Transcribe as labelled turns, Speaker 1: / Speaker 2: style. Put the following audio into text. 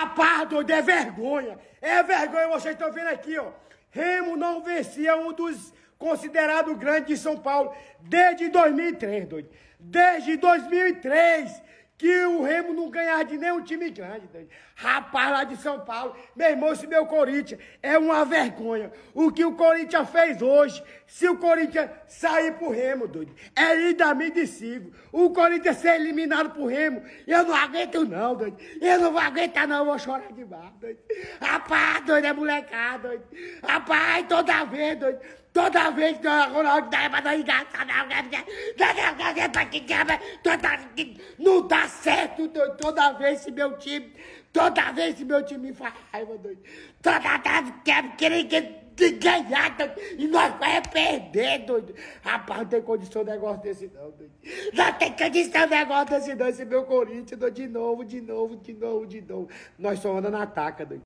Speaker 1: Rapaz, doido, é vergonha. É vergonha, vocês estão vendo aqui, ó. Remo não vencia um dos considerados grandes de São Paulo desde 2003, doido. Desde 2003 que o Remo não ganhar de nenhum time grande. Deus. Rapaz lá de São Paulo, meu irmão, esse meu Corinthians é uma vergonha. O que o Corinthians fez hoje, se o Corinthians sair pro Remo, doido, é indamidicível. O Corinthians ser eliminado pro Remo, eu não aguento não, doido. Eu não vou aguentar não, eu
Speaker 2: vou chorar demais, doido. Rapaz, doido, é molecada, doido. Rapaz, toda vez, doido. Toda vez que o Ronaldo dá pra não dá certo, doido. Toda vez que meu time, toda vez que meu time me faz raiva, doido. Toda vez que querem que ganhar, doido. E nós vai perder, doido. Rapaz, não tem condição de negócio desse não, doido. Não tem condição de negócio desse não, esse meu Corinthians, doido. De novo, de novo, de novo, de novo.
Speaker 3: Nós só andamos na taca, doido.